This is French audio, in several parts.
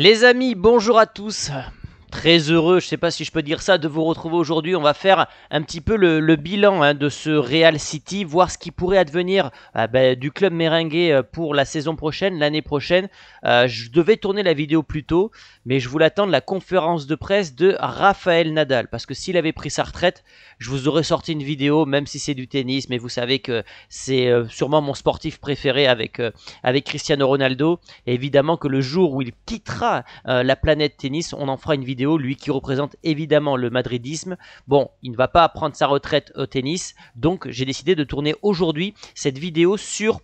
Les amis, bonjour à tous. Très heureux, je ne sais pas si je peux dire ça, de vous retrouver aujourd'hui. On va faire un petit peu le, bilan hein, de ce Real City, voir ce qui pourrait advenir ah ben, du club merengue euh, pour la saison prochaine, l'année prochaine. Euh, je devais tourner la vidéo plus tôt, mais je voulais attendre la conférence de presse de Rafael Nadal, parce que s'il avait pris sa retraite, je vous aurais sorti une vidéo, même si c'est du tennis, mais vous savez que c'est euh, sûrement mon sportif préféré avec, euh, avec Cristiano Ronaldo, évidemment que le jour où il quittera euh, la planète tennis, on en fera une vidéo, lui qui représente évidemment le madridisme. Bon, il ne va pas prendre sa retraite au tennis, donc j'ai décidé de tourner aujourd'hui cette vidéo sur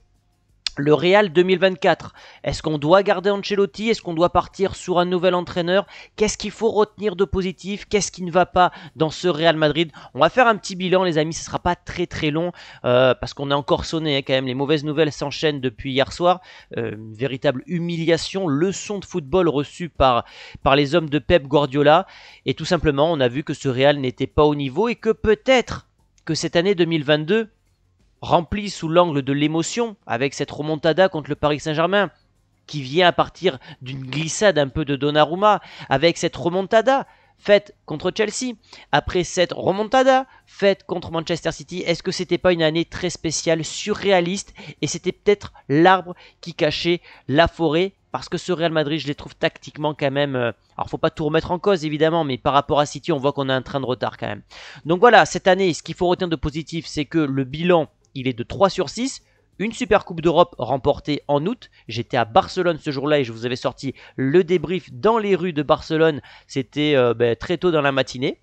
le Real 2024. Est-ce qu'on doit garder Ancelotti Est-ce qu'on doit partir sur un nouvel entraîneur Qu'est-ce qu'il faut retenir de positif Qu'est-ce qui ne va pas dans ce Real Madrid On va faire un petit bilan, les amis. Ce sera pas très très long euh, parce qu'on est encore sonné hein, quand même. Les mauvaises nouvelles s'enchaînent depuis hier soir. Euh, une véritable humiliation, leçon de football reçue par, par les hommes de Pep Guardiola. Et tout simplement, on a vu que ce Real n'était pas au niveau et que peut-être que cette année 2022 rempli sous l'angle de l'émotion avec cette remontada contre le Paris Saint-Germain qui vient à partir d'une glissade un peu de Donnarumma avec cette remontada faite contre Chelsea, après cette remontada faite contre Manchester City, est-ce que c'était pas une année très spéciale, surréaliste et c'était peut-être l'arbre qui cachait la forêt parce que ce Real Madrid, je les trouve tactiquement quand même. Euh, alors, faut pas tout remettre en cause évidemment, mais par rapport à City, on voit qu'on a un train de retard quand même. Donc voilà, cette année, ce qu'il faut retenir de positif, c'est que le bilan il est de 3 sur 6. Une Super Coupe d'Europe remportée en août. J'étais à Barcelone ce jour-là et je vous avais sorti le débrief dans les rues de Barcelone. C'était euh, ben, très tôt dans la matinée.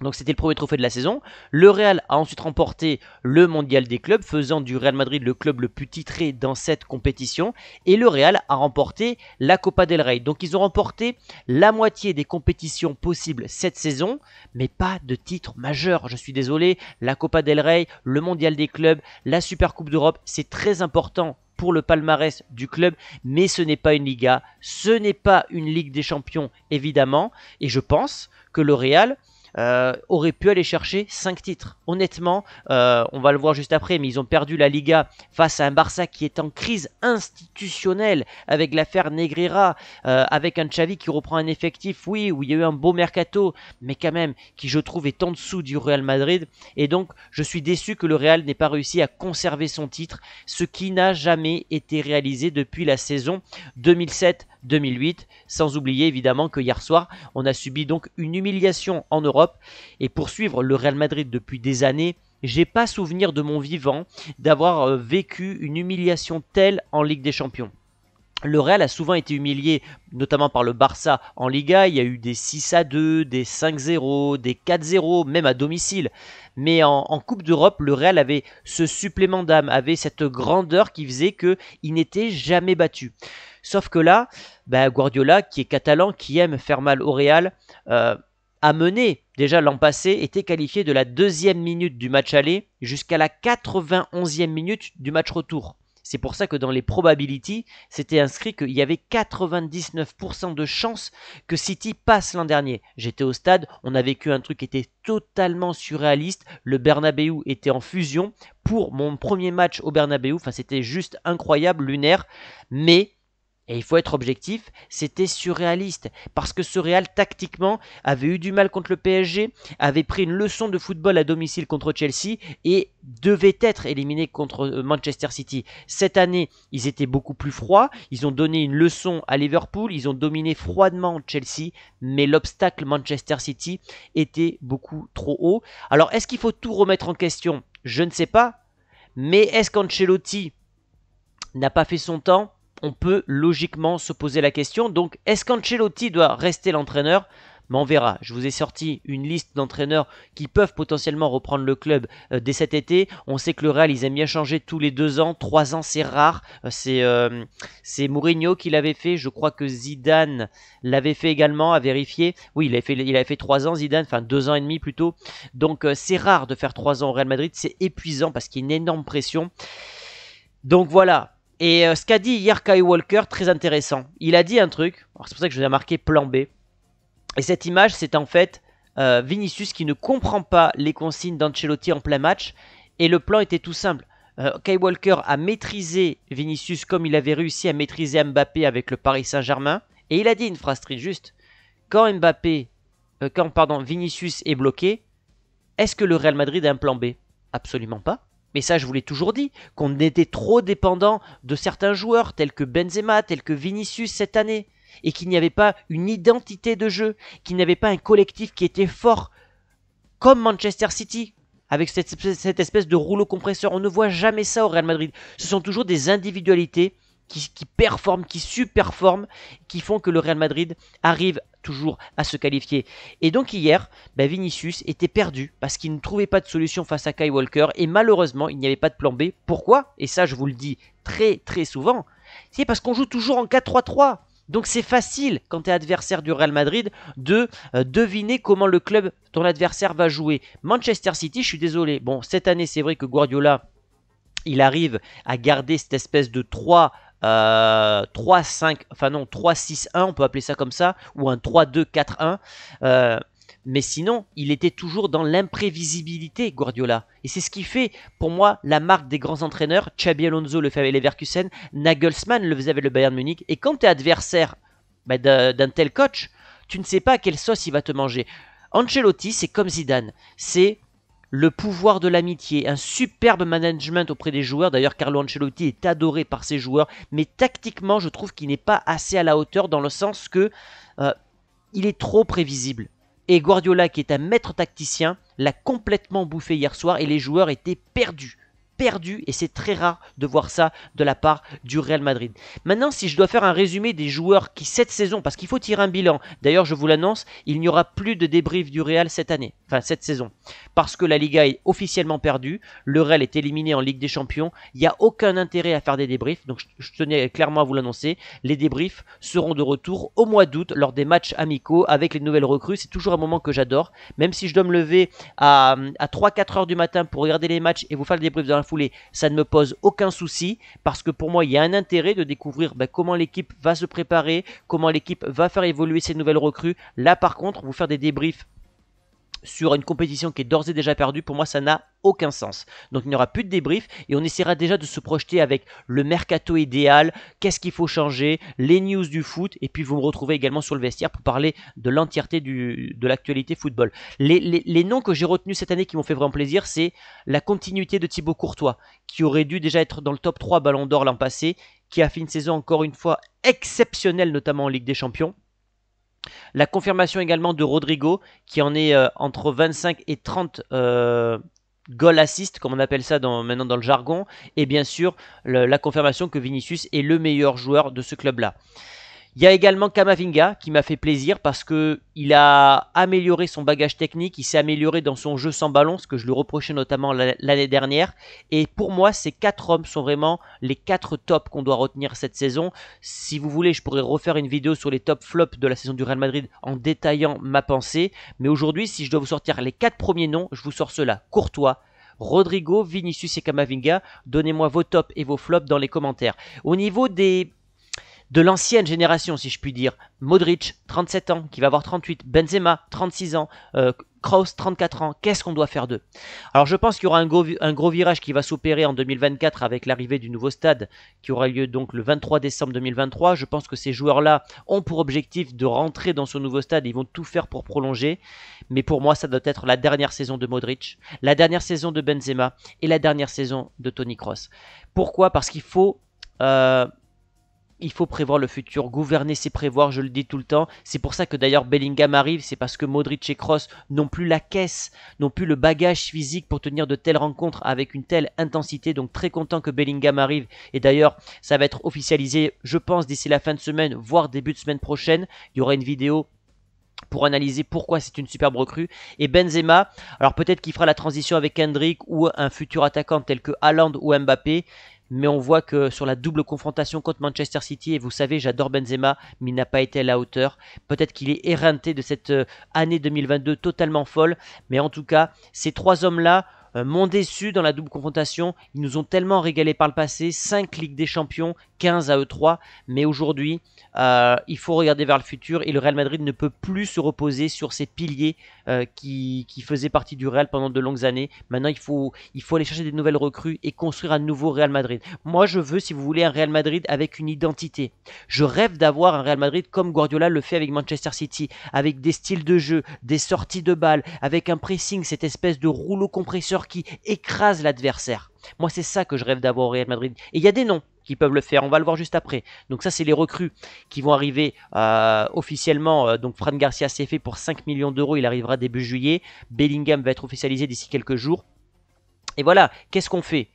Donc c'était le premier trophée de la saison. Le Real a ensuite remporté le mondial des clubs, faisant du Real Madrid le club le plus titré dans cette compétition. Et le Real a remporté la Copa del Rey. Donc ils ont remporté la moitié des compétitions possibles cette saison, mais pas de titre majeur. Je suis désolé, la Copa del Rey, le mondial des clubs, la Super Coupe d'Europe, c'est très important pour le palmarès du club, mais ce n'est pas une Liga, ce n'est pas une Ligue des Champions évidemment, et je pense que le Real euh, aurait pu aller chercher 5 titres. Honnêtement, euh, on va le voir juste après, mais ils ont perdu la Liga face à un Barça qui est en crise institutionnelle avec l'affaire Negreira, euh, avec un Xavi qui reprend un effectif, oui, où il y a eu un beau mercato, mais quand même qui je trouve est en dessous du Real Madrid. Et donc, je suis déçu que le Real n'ait pas réussi à conserver son titre, ce qui n'a jamais été réalisé depuis la saison 2007. 2008. Sans oublier évidemment que hier soir, on a subi donc une humiliation en Europe. Et pour suivre le Real Madrid depuis des années, j'ai pas souvenir de mon vivant d'avoir euh, vécu une humiliation telle en Ligue des Champions. Le Real a souvent été humilié, notamment par le Barça en Liga. Il y a eu des 6 à 2, des 5-0, des 4-0, même à domicile. Mais en, Coupe d'Europe, le Real avait ce supplément d'âme, avait cette grandeur qui faisait qu'il n'était jamais battu. Sauf que là, bah, Guardiola, qui est catalan, qui aime faire mal au Real, euh, a mené déjà l'an passé, était qualifié de la deuxième minute du match aller jusqu'à la 91e minute du match retour. C'est pour ça que dans les probabilities, c'était inscrit qu'il y avait 99% de chances que City passe l'an dernier. J'étais au stade, on a vécu un truc qui était totalement surréaliste. Le Bernabeu était en fusion pour mon premier match au Bernabeu. Enfin, c'était juste incroyable, lunaire. Mais et il faut être objectif, c'était surréaliste. Parce que ce Real, tactiquement, avait eu du mal contre le PSG, avait pris une leçon de football à domicile contre Chelsea et devait être éliminé contre euh, Manchester City. Cette année, ils étaient beaucoup plus froids, ils ont donné une leçon à Liverpool, ils ont dominé froidement Chelsea, mais l'obstacle Manchester City était beaucoup trop haut. Alors, est-ce qu'il faut tout remettre en question Je ne sais pas. Mais est-ce qu'Ancelotti n'a pas fait son temps on peut logiquement se poser la question. Donc, est-ce qu'Ancelotti doit rester l'entraîneur mais on verra. Je vous ai sorti une liste d'entraîneurs qui peuvent potentiellement reprendre le club euh, dès cet été. On sait que le Real, ils aiment bien changer tous les deux ans. Trois ans, c'est rare. Euh, euh, c'est Mourinho qui l'avait fait. Je crois que Zidane l'avait fait également, à vérifier. Oui, il avait fait, il a fait trois ans, Zidane, enfin deux ans et demi plutôt. Donc c'est rare de faire trois ans au Real Madrid. C'est épuisant parce qu'il y a une énorme pression. Donc voilà, et euh, ce qu'a dit hier Kai Walker, très intéressant. Il a dit un truc, c'est pour ça que je vous ai marqué plan B. Et cette image, c'est en fait euh, Vinicius qui ne comprend pas les consignes d'Ancelotti en plein match. Et le plan était tout simple. Euh, Kai Walker a maîtrisé Vinicius comme il avait réussi à maîtriser Mbappé avec le Paris Saint-Germain. Et il a dit une phrase très juste. Quand Mbappé, quand pardon, Vinicius est bloqué, est-ce que le Real Madrid a un plan B Absolument pas. Et ça, je vous l'ai toujours dit, qu'on était trop dépendant de certains joueurs tels que Benzema, tels que Vinicius cette année, et qu'il n'y avait pas une identité de jeu, qu'il n'y avait pas un collectif qui était fort, comme Manchester City, avec cette, espèce de rouleau compresseur. On ne voit jamais ça au Real Madrid. Ce sont toujours des individualités qui, qui performent, qui superforment, qui font que le Real Madrid arrive toujours à se qualifier. Et donc hier, ben Vinicius était perdu parce qu'il ne trouvait pas de solution face à Kai Walker et malheureusement il n'y avait pas de plan B. Pourquoi Et ça je vous le dis très très souvent, c'est parce qu'on joue toujours en 4-3-3. Donc c'est facile quand tu es adversaire du Real Madrid de euh, deviner comment le club, ton adversaire va jouer. Manchester City, je suis désolé. Bon, cette année c'est vrai que Guardiola, il arrive à garder cette espèce de 3 3-5, euh, enfin non, 3-6-1, on peut appeler ça comme ça, ou un 3-2-4-1. Euh, mais sinon, il était toujours dans l'imprévisibilité, Guardiola. Et c'est ce qui fait, pour moi, la marque des grands entraîneurs. Xabi Alonso le fait avec Leverkusen, Nagelsmann le faisait avec le Bayern Munich. Et quand tu es adversaire bah, d'un tel coach, tu ne sais pas à quelle sauce il va te manger. Ancelotti, c'est comme Zidane. C'est le pouvoir de l'amitié, un superbe management auprès des joueurs. D'ailleurs, Carlo Ancelotti est adoré par ses joueurs, mais tactiquement, je trouve qu'il n'est pas assez à la hauteur dans le sens que euh, il est trop prévisible. Et Guardiola, qui est un maître tacticien, l'a complètement bouffé hier soir et les joueurs étaient perdus perdu et c'est très rare de voir ça de la part du Real Madrid. Maintenant, si je dois faire un résumé des joueurs qui cette saison, parce qu'il faut tirer un bilan, d'ailleurs je vous l'annonce, il n'y aura plus de débrief du Real cette année, enfin cette saison, parce que la Liga est officiellement perdue, le Real est éliminé en Ligue des Champions, il n'y a aucun intérêt à faire des débriefs, donc je tenais clairement à vous l'annoncer, les débriefs seront de retour au mois d'août lors des matchs amicaux avec les nouvelles recrues, c'est toujours un moment que j'adore, même si je dois me lever à, 3-4 heures du matin pour regarder les matchs et vous faire le débrief dans la ça ne me pose aucun souci parce que pour moi, il y a un intérêt de découvrir ben, comment l'équipe va se préparer, comment l'équipe va faire évoluer ses nouvelles recrues. Là, par contre, vous faire des débriefs sur une compétition qui est d'ores et déjà perdue, pour moi ça n'a aucun sens. Donc il n'y aura plus de débrief et on essaiera déjà de se projeter avec le mercato idéal, qu'est-ce qu'il faut changer, les news du foot et puis vous me retrouvez également sur le vestiaire pour parler de l'entièreté de l'actualité football. Les, noms que j'ai retenus cette année qui m'ont fait vraiment plaisir, c'est la continuité de Thibaut Courtois qui aurait dû déjà être dans le top 3 Ballon d'Or l'an passé, qui a fait une saison encore une fois exceptionnelle notamment en Ligue des Champions. La confirmation également de Rodrigo, qui en est euh, entre 25 et 30 euh, goal assist, comme on appelle ça maintenant dans le jargon. Et bien sûr, la confirmation que Vinicius est le meilleur joueur de ce club-là. Il y a également Kamavinga qui m'a fait plaisir parce que il a amélioré son bagage technique, il s'est amélioré dans son jeu sans ballon, ce que je lui reprochais notamment l'année dernière. Et pour moi, ces quatre hommes sont vraiment les quatre tops qu'on doit retenir cette saison. Si vous voulez, je pourrais refaire une vidéo sur les top flops de la saison du Real Madrid en détaillant ma pensée. Mais aujourd'hui, si je dois vous sortir les quatre premiers noms, je vous sors cela. Courtois, Rodrigo, Vinicius et Kamavinga. Donnez-moi vos tops et vos flops dans les commentaires. Au niveau des de l'ancienne génération, si je puis dire. Modric, 37 ans, qui va avoir 38, Benzema, 36 ans, euh, Kraus, 34 ans, qu'est-ce qu'on doit faire d'eux Alors je pense qu'il y aura un gros, virage qui va s'opérer en 2024 avec l'arrivée du nouveau stade qui aura lieu donc le 23 décembre 2023. Je pense que ces joueurs-là ont pour objectif de rentrer dans ce nouveau stade, ils vont tout faire pour prolonger. Mais pour moi, ça doit être la dernière saison de Modric, la dernière saison de Benzema et la dernière saison de Tony Cross. Pourquoi Parce qu'il faut... Euh, il faut prévoir le futur. Gouverner, c'est prévoir, je le dis tout le temps. C'est pour ça que d'ailleurs Bellingham arrive, c'est parce que Modric et Cross n'ont plus la caisse, n'ont plus le bagage physique pour tenir de telles rencontres avec une telle intensité. Donc très content que Bellingham arrive. Et d'ailleurs, ça va être officialisé, je pense, d'ici la fin de semaine, voire début de semaine prochaine. Il y aura une vidéo pour analyser pourquoi c'est une superbe recrue. Et Benzema, alors peut-être qu'il fera la transition avec Hendrick ou un futur attaquant tel que Haaland ou Mbappé, mais on voit que sur la double confrontation contre Manchester City, et vous savez, j'adore Benzema, mais il n'a pas été à la hauteur. Peut-être qu'il est éreinté de cette euh, année 2022 totalement folle, mais en tout cas, ces trois hommes-là euh, mon déçu dans la double confrontation, ils nous ont tellement régalé par le passé, 5 ligues des Champions, 15 à E3, mais aujourd'hui, euh, il faut regarder vers le futur et le Real Madrid ne peut plus se reposer sur ces piliers euh, qui, qui, faisaient partie du Real pendant de longues années. Maintenant, il faut, il faut aller chercher des nouvelles recrues et construire un nouveau Real Madrid. Moi, je veux, si vous voulez, un Real Madrid avec une identité. Je rêve d'avoir un Real Madrid comme Guardiola le fait avec Manchester City, avec des styles de jeu, des sorties de balles, avec un pressing, cette espèce de rouleau compresseur qui écrase l'adversaire. Moi, c'est ça que je rêve d'avoir au Real Madrid. Et il y a des noms qui peuvent le faire. On va le voir juste après. Donc ça, c'est les recrues qui vont arriver euh, officiellement. Euh, donc Fran Garcia s'est fait pour 5 millions d'euros. Il arrivera début juillet. Bellingham va être officialisé d'ici quelques jours. Et voilà, qu'est-ce qu'on fait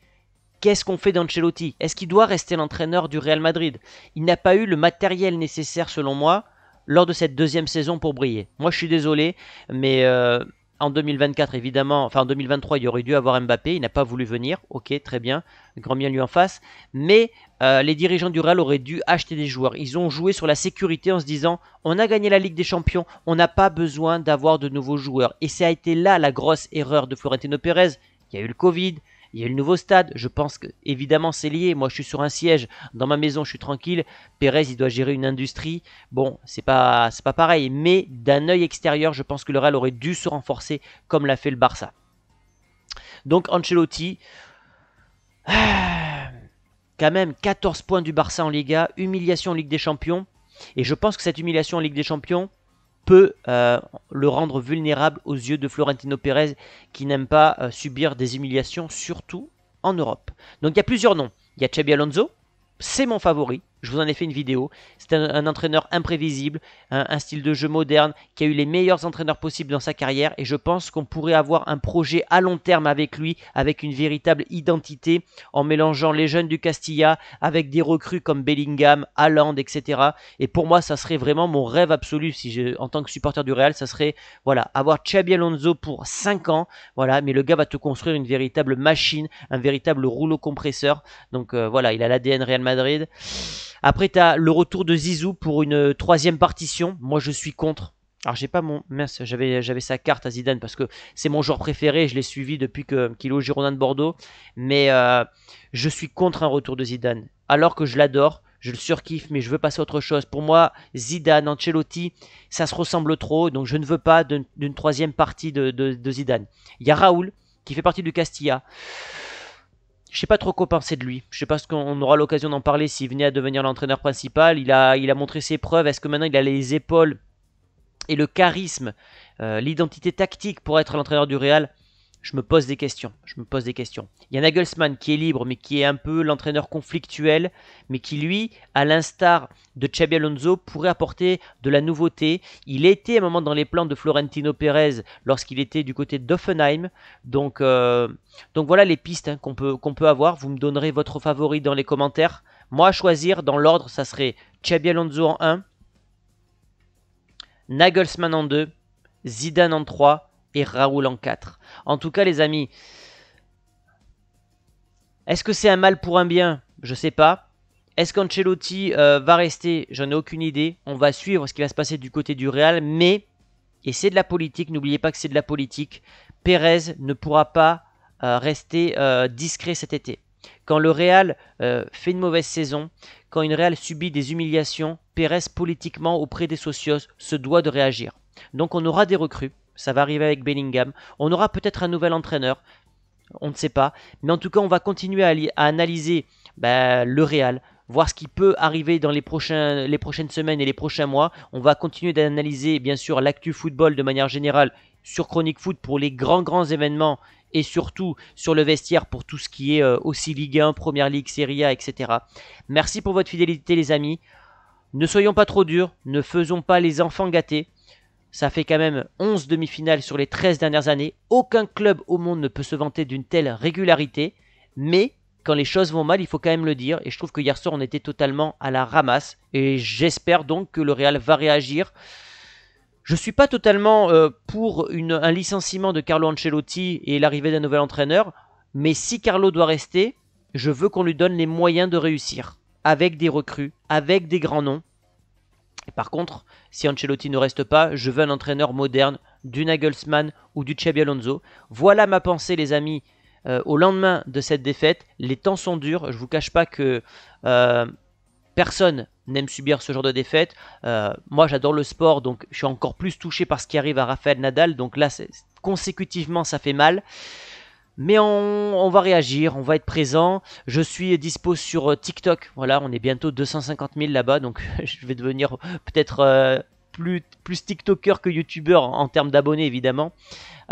Qu'est-ce qu'on fait d'Ancelotti Est-ce qu'il doit rester l'entraîneur du Real Madrid Il n'a pas eu le matériel nécessaire, selon moi, lors de cette deuxième saison pour briller. Moi, je suis désolé, mais... Euh, en 2024, évidemment, enfin 2023, il aurait dû avoir Mbappé, il n'a pas voulu venir, ok, très bien, grand bien lui en face. Mais euh, les dirigeants du Real auraient dû acheter des joueurs. Ils ont joué sur la sécurité en se disant, on a gagné la Ligue des Champions, on n'a pas besoin d'avoir de nouveaux joueurs. Et ça a été là la grosse erreur de Florentino Pérez. qui a eu le Covid, il y a le nouveau stade. Je pense que, évidemment, c'est lié. Moi, je suis sur un siège. Dans ma maison, je suis tranquille. Pérez, il doit gérer une industrie. Bon, c'est pas, c'est pas pareil. Mais d'un œil extérieur, je pense que le Real aurait dû se renforcer comme l'a fait le Barça. Donc, Ancelotti. Quand même, 14 points du Barça en Liga, humiliation en Ligue des Champions. Et je pense que cette humiliation en Ligue des Champions, peut euh, le rendre vulnérable aux yeux de Florentino Pérez qui n'aime pas euh, subir des humiliations, surtout en Europe. Donc il y a plusieurs noms. Il y a Xabi Alonso, c'est mon favori, je vous en ai fait une vidéo. C'est un, entraîneur imprévisible, un, style de jeu moderne qui a eu les meilleurs entraîneurs possibles dans sa carrière. Et je pense qu'on pourrait avoir un projet à long terme avec lui, avec une véritable identité, en mélangeant les jeunes du Castilla avec des recrues comme Bellingham, Haaland, etc. Et pour moi, ça serait vraiment mon rêve absolu si en tant que supporter du Real, ça serait voilà avoir Xabi Alonso pour 5 ans. Voilà, mais le gars va te construire une véritable machine, un véritable rouleau compresseur. Donc euh, voilà, il a l'ADN Real Madrid. Après, tu as le retour de Zizou pour une euh, troisième partition. Moi, je suis contre. Alors j'ai pas mon mince, j'avais j'avais sa carte à Zidane parce que c'est mon joueur préféré, je l'ai suivi depuis que qu'il est au Girondin de Bordeaux, mais euh, je suis contre un retour de Zidane. Alors que je l'adore, je le surkiffe, mais je veux passer à autre chose. Pour moi, Zidane, Ancelotti, ça se ressemble trop, donc je ne veux pas d'une troisième partie de, de Zidane. Il y a Raoul qui fait partie du Castilla je sais pas trop quoi penser de lui. Je sais pas ce qu'on aura l'occasion d'en parler s'il venait à devenir l'entraîneur principal. Il a, il a montré ses preuves. Est-ce que maintenant il a les épaules et le charisme, euh, l'identité tactique pour être l'entraîneur du Real je me pose des questions. Je me pose des questions. Il y a Nagelsmann qui est libre, mais qui est un peu l'entraîneur conflictuel, mais qui lui, à l'instar de Xabi Alonso, pourrait apporter de la nouveauté. Il était à un moment dans les plans de Florentino Pérez lorsqu'il était du côté d'Offenheim. Donc, euh, donc voilà les pistes hein, qu'on peut, qu'on peut avoir. Vous me donnerez votre favori dans les commentaires. Moi, à choisir dans l'ordre, ça serait Xabi Alonso en 1, Nagelsmann en 2, Zidane en 3 et Raoul en 4. En tout cas, les amis, est-ce que c'est un mal pour un bien Je sais pas. Est-ce qu'Ancelotti euh, va rester J'en ai aucune idée. On va suivre ce qui va se passer du côté du Real, mais, et c'est de la politique, n'oubliez pas que c'est de la politique, Pérez ne pourra pas euh, rester euh, discret cet été. Quand le Real fait une mauvaise saison, quand une Real subit des humiliations, Pérez politiquement auprès des socios se doit de réagir. Donc on aura des recrues, ça va arriver avec Bellingham. On aura peut-être un nouvel entraîneur. On ne sait pas. Mais en tout cas, on va continuer à, analyser bah, le Real, voir ce qui peut arriver dans les, prochaines semaines et les prochains mois. On va continuer d'analyser, bien sûr, l'actu football de manière générale sur Chronique Foot pour les grands, grands événements et surtout sur le vestiaire pour tout ce qui est euh, aussi Ligue 1, Première Ligue, Serie A, etc. Merci pour votre fidélité les amis. Ne soyons pas trop durs, ne faisons pas les enfants gâtés. Ça fait quand même 11 demi-finales sur les 13 dernières années. Aucun club au monde ne peut se vanter d'une telle régularité. Mais quand les choses vont mal, il faut quand même le dire. Et je trouve que hier soir, on était totalement à la ramasse. Et j'espère donc que le Real va réagir. Je ne suis pas totalement euh, pour un licenciement de Carlo Ancelotti et l'arrivée d'un nouvel entraîneur. Mais si Carlo doit rester, je veux qu'on lui donne les moyens de réussir. Avec des recrues, avec des grands noms. Par contre, si Ancelotti ne reste pas, je veux un entraîneur moderne, du Nagelsmann ou du Xabi Alonso. Voilà ma pensée, les amis. Euh, au lendemain de cette défaite, les temps sont durs. Je ne vous cache pas que euh, personne n'aime subir ce genre de défaite. Euh, moi, j'adore le sport, donc je suis encore plus touché par ce qui arrive à Rafael Nadal. Donc là, consécutivement, ça fait mal. Mais on, va réagir, on va être présent. Je suis dispo sur euh, TikTok. Voilà, on est bientôt 250 000 là-bas, donc je vais devenir peut-être euh, plus, TikToker que YouTuber en, termes d'abonnés, évidemment.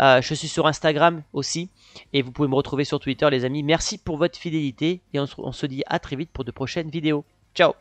Euh, je suis sur Instagram aussi. Et vous pouvez me retrouver sur Twitter, les amis. Merci pour votre fidélité. Et on se dit à très vite pour de prochaines vidéos. Ciao